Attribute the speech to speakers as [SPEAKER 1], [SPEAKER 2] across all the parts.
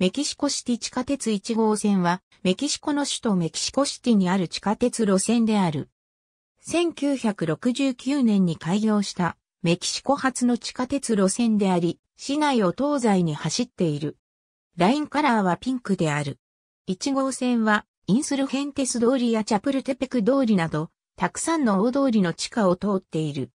[SPEAKER 1] メキシコシティ地下鉄1号線は、メキシコの首都メキシコシティにある地下鉄路線である。1969年に開業したメキシコ発の地下鉄路線であり、市内を東西に走っている。ラインカラーはピンクである。1号線は、インスルヘンテス通りやチャプルテペク通りなど、たくさんの大通りの地下を通っている。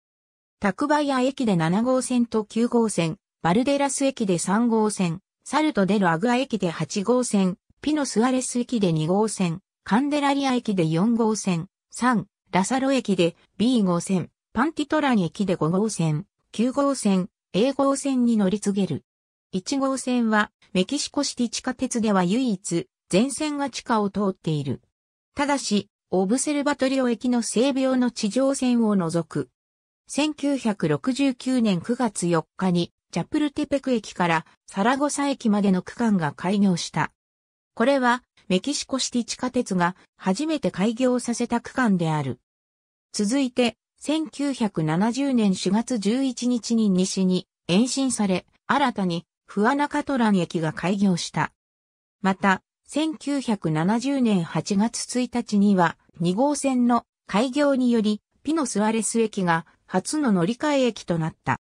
[SPEAKER 1] タクバヤ駅で7号線と9号線、バルデラス駅で3号線、サルトデルアグア駅で8号線、ピノスアレス駅で2号線、カンデラリア駅で4号線、3、ラサロ駅で B 号線、パンティトラン駅で5号線、9号線、A 号線に乗り継げる。1号線はメキシコシティ地下鉄では唯一、全線が地下を通っている。ただし、オブセルバトリオ駅の西病の地上線を除く。1969年9月4日にチャプルテペク駅からサラゴサ駅までの区間が開業した。これはメキシコシティ地下鉄が初めて開業させた区間である。続いて、1970年4月11日に西に延伸され、新たにフアナカトラン駅が開業した。また、1970年8月1日には2号線の開業によりピノスアレス駅が初の乗り換え駅となった。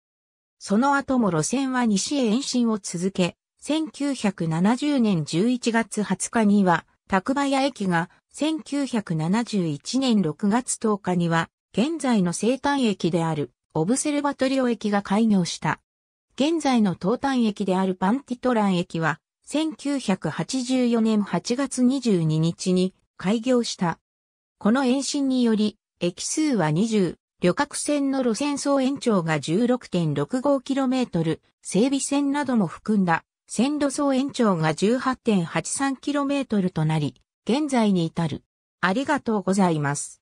[SPEAKER 1] その後も路線は西へ延伸を続け、1970年11月20日には、拓馬屋駅が、1971年6月10日には、現在の生誕駅である、オブセルバトリオ駅が開業した。現在の東端駅であるパンティトラン駅は、1984年8月22日に開業した。この延伸により、駅数は20、旅客船の路線総延長が 16.65km、整備線なども含んだ線路総延長が 18.83km となり、現在に至る。ありがとうございます。